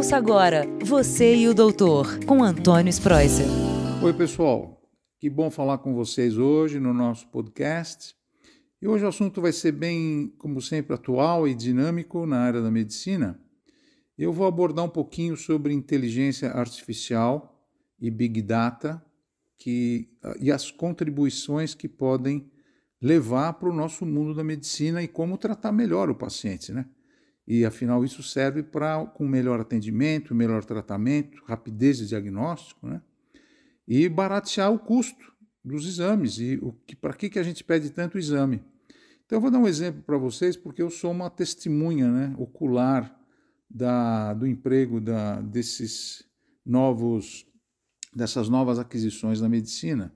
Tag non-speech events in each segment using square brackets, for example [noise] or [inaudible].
Ouça agora Você e o Doutor, com Antônio Spreuser. Oi, pessoal. Que bom falar com vocês hoje no nosso podcast. E hoje o assunto vai ser bem, como sempre, atual e dinâmico na área da medicina. Eu vou abordar um pouquinho sobre inteligência artificial e Big Data que, e as contribuições que podem levar para o nosso mundo da medicina e como tratar melhor o paciente, né? E afinal isso serve para com melhor atendimento, melhor tratamento, rapidez de diagnóstico, né? E baratear o custo dos exames e o que para que que a gente pede tanto exame. Então eu vou dar um exemplo para vocês porque eu sou uma testemunha, né, ocular da, do emprego da, desses novos dessas novas aquisições na medicina.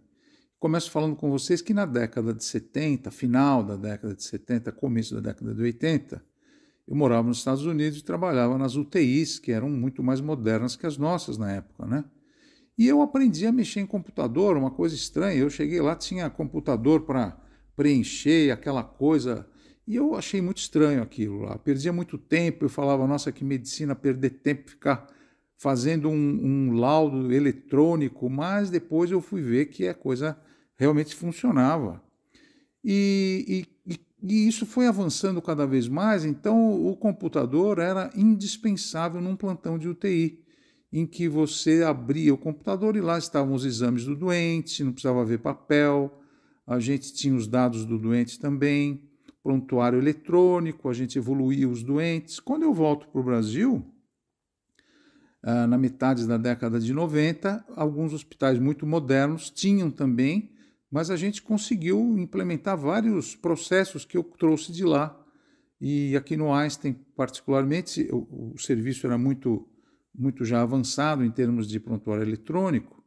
Começo falando com vocês que na década de 70, final da década de 70, começo da década de 80, eu morava nos Estados Unidos e trabalhava nas UTIs, que eram muito mais modernas que as nossas na época, né? E eu aprendi a mexer em computador, uma coisa estranha. Eu cheguei lá, tinha computador para preencher aquela coisa, e eu achei muito estranho aquilo lá. Perdia muito tempo, eu falava, nossa, que medicina perder tempo, ficar fazendo um, um laudo eletrônico, mas depois eu fui ver que a coisa realmente funcionava. E, e e isso foi avançando cada vez mais, então o computador era indispensável num plantão de UTI, em que você abria o computador e lá estavam os exames do doente, não precisava ver papel, a gente tinha os dados do doente também, prontuário eletrônico, a gente evoluía os doentes. Quando eu volto para o Brasil, ah, na metade da década de 90, alguns hospitais muito modernos tinham também mas a gente conseguiu implementar vários processos que eu trouxe de lá. E aqui no Einstein, particularmente, o, o serviço era muito, muito já avançado em termos de prontuário eletrônico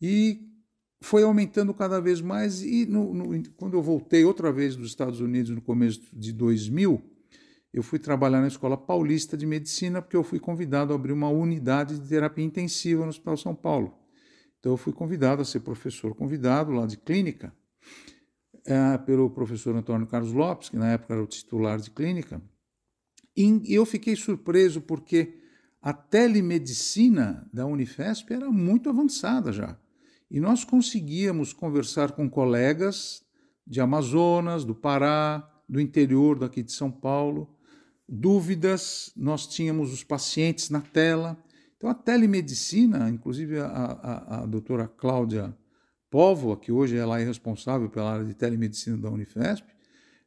e foi aumentando cada vez mais. E no, no, quando eu voltei outra vez dos Estados Unidos no começo de 2000, eu fui trabalhar na Escola Paulista de Medicina porque eu fui convidado a abrir uma unidade de terapia intensiva no Hospital São Paulo. Então eu fui convidado a ser professor convidado lá de clínica é, pelo professor Antônio Carlos Lopes, que na época era o titular de clínica. E eu fiquei surpreso porque a telemedicina da Unifesp era muito avançada já. E nós conseguíamos conversar com colegas de Amazonas, do Pará, do interior daqui de São Paulo. Dúvidas, nós tínhamos os pacientes na tela. Então, a telemedicina, inclusive a, a, a doutora Cláudia Póvoa, que hoje ela é responsável pela área de telemedicina da Unifesp,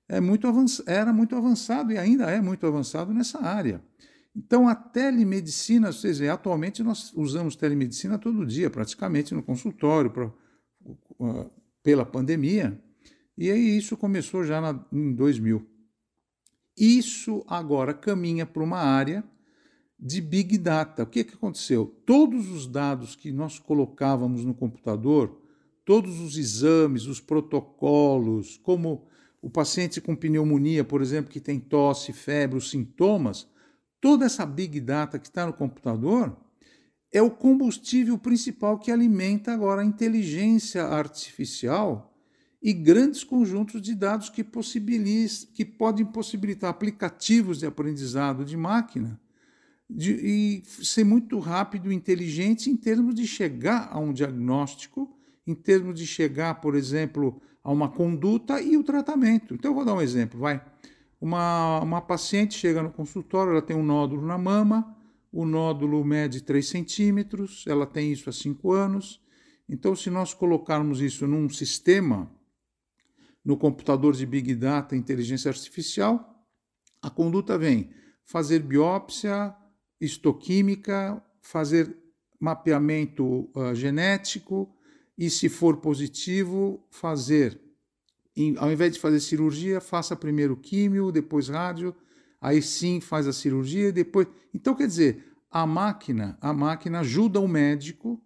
é muito era muito avançado e ainda é muito avançado nessa área. Então, a telemedicina, vocês veem, atualmente nós usamos telemedicina todo dia, praticamente no consultório, pra, uh, pela pandemia, e aí isso começou já na, em 2000. Isso agora caminha para uma área de Big Data. O que, é que aconteceu? Todos os dados que nós colocávamos no computador, todos os exames, os protocolos, como o paciente com pneumonia, por exemplo, que tem tosse, febre, os sintomas, toda essa Big Data que está no computador é o combustível principal que alimenta agora a inteligência artificial e grandes conjuntos de dados que, que podem possibilitar aplicativos de aprendizado de máquina de, e ser muito rápido e inteligente em termos de chegar a um diagnóstico, em termos de chegar, por exemplo, a uma conduta e o tratamento. Então, eu vou dar um exemplo, vai. Uma, uma paciente chega no consultório, ela tem um nódulo na mama, o nódulo mede 3 centímetros, ela tem isso há 5 anos. Então, se nós colocarmos isso num sistema, no computador de Big Data, inteligência artificial, a conduta vem fazer biópsia, histoquímica, fazer mapeamento uh, genético e, se for positivo, fazer, em, ao invés de fazer cirurgia, faça primeiro químio, depois rádio, aí sim faz a cirurgia, depois. Então, quer dizer, a máquina, a máquina ajuda o médico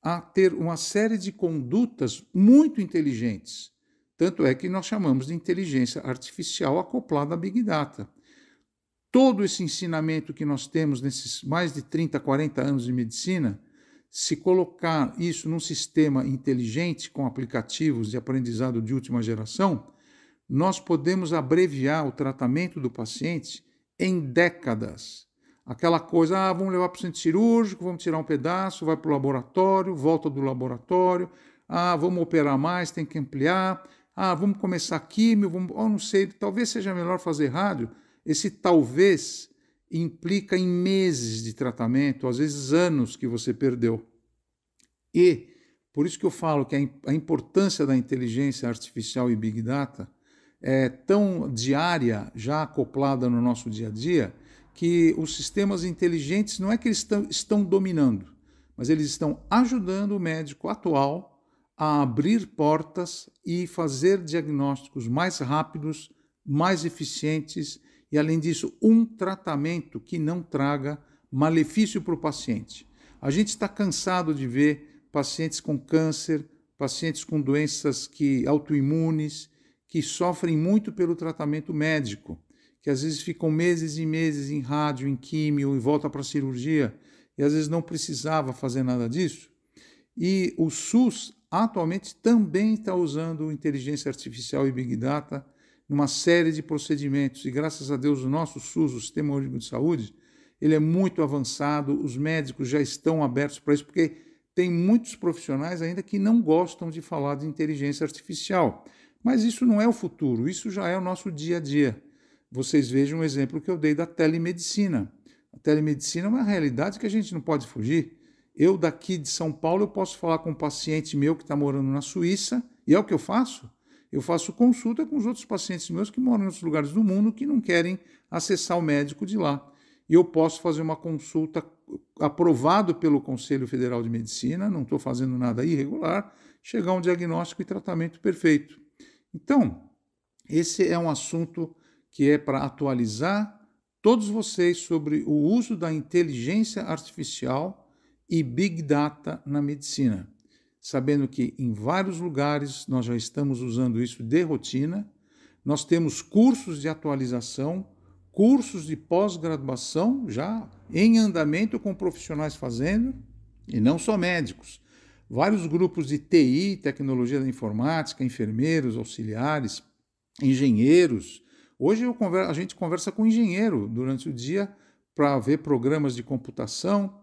a ter uma série de condutas muito inteligentes. Tanto é que nós chamamos de inteligência artificial acoplada à Big Data todo esse ensinamento que nós temos nesses mais de 30, 40 anos de medicina, se colocar isso num sistema inteligente com aplicativos de aprendizado de última geração, nós podemos abreviar o tratamento do paciente em décadas. Aquela coisa, ah, vamos levar para o centro cirúrgico, vamos tirar um pedaço, vai para o laboratório, volta do laboratório, ah, vamos operar mais, tem que ampliar, ah, vamos começar químio, vamos, oh, não sei, talvez seja melhor fazer rádio. Esse talvez implica em meses de tratamento, às vezes anos que você perdeu. E por isso que eu falo que a importância da inteligência artificial e big data é tão diária, já acoplada no nosso dia a dia, que os sistemas inteligentes não é que eles estão, dominando, mas eles estão ajudando o médico atual a abrir portas e fazer diagnósticos mais rápidos, mais eficientes e, além disso, um tratamento que não traga malefício para o paciente. A gente está cansado de ver pacientes com câncer, pacientes com doenças que autoimunes, que sofrem muito pelo tratamento médico, que às vezes ficam meses e meses em rádio, em químio e volta para a cirurgia, e às vezes não precisava fazer nada disso. E o SUS atualmente também está usando inteligência artificial e big data numa série de procedimentos e graças a Deus o nosso SUS, o Sistema Único de Saúde, ele é muito avançado, os médicos já estão abertos para isso, porque tem muitos profissionais ainda que não gostam de falar de inteligência artificial. Mas isso não é o futuro, isso já é o nosso dia a dia. Vocês vejam o exemplo que eu dei da telemedicina. A telemedicina é uma realidade que a gente não pode fugir. Eu daqui de São Paulo eu posso falar com um paciente meu que está morando na Suíça, e é o que eu faço. Eu faço consulta com os outros pacientes meus que moram em outros lugares do mundo que não querem acessar o médico de lá. E eu posso fazer uma consulta aprovado pelo Conselho Federal de Medicina, não estou fazendo nada irregular, chegar a um diagnóstico e tratamento perfeito. Então, esse é um assunto que é para atualizar todos vocês sobre o uso da inteligência artificial e Big Data na medicina sabendo que em vários lugares nós já estamos usando isso de rotina. Nós temos cursos de atualização, cursos de pós-graduação já em andamento com profissionais fazendo, e não só médicos. Vários grupos de TI, tecnologia da informática, enfermeiros, auxiliares, engenheiros. Hoje converso, a gente conversa com engenheiro durante o dia para ver programas de computação.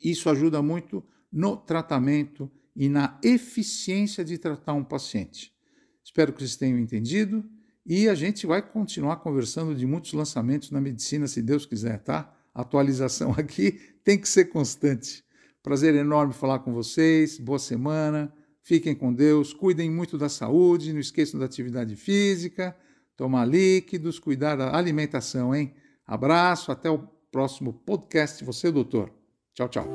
Isso ajuda muito no tratamento e na eficiência de tratar um paciente. Espero que vocês tenham entendido e a gente vai continuar conversando de muitos lançamentos na medicina, se Deus quiser, tá? atualização [laughs] aqui tem que ser constante. Prazer enorme falar com vocês, boa semana, fiquem com Deus, cuidem muito da saúde, não esqueçam da atividade física, tomar líquidos, cuidar da alimentação, hein? Abraço, até o próximo podcast Você, Doutor. Tchau, tchau.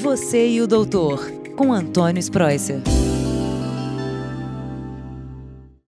Você e o Doutor com Antônio Spreusser.